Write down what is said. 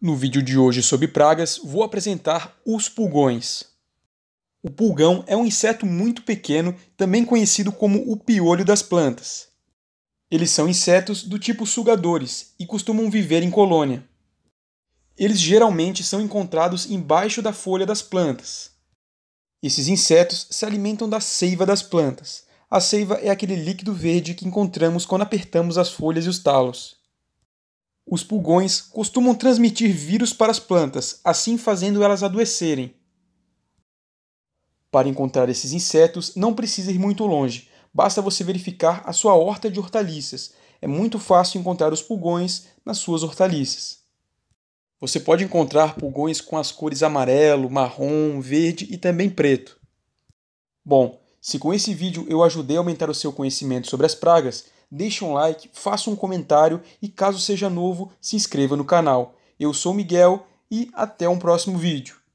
No vídeo de hoje sobre pragas, vou apresentar os pulgões. O pulgão é um inseto muito pequeno, também conhecido como o piolho das plantas. Eles são insetos do tipo sugadores e costumam viver em colônia. Eles geralmente são encontrados embaixo da folha das plantas. Esses insetos se alimentam da seiva das plantas. A seiva é aquele líquido verde que encontramos quando apertamos as folhas e os talos. Os pulgões costumam transmitir vírus para as plantas, assim fazendo elas adoecerem. Para encontrar esses insetos, não precisa ir muito longe, basta você verificar a sua horta de hortaliças. É muito fácil encontrar os pulgões nas suas hortaliças. Você pode encontrar pulgões com as cores amarelo, marrom, verde e também preto. Bom, se com esse vídeo eu ajudei a aumentar o seu conhecimento sobre as pragas, deixe um like, faça um comentário e caso seja novo, se inscreva no canal. Eu sou Miguel e até um próximo vídeo.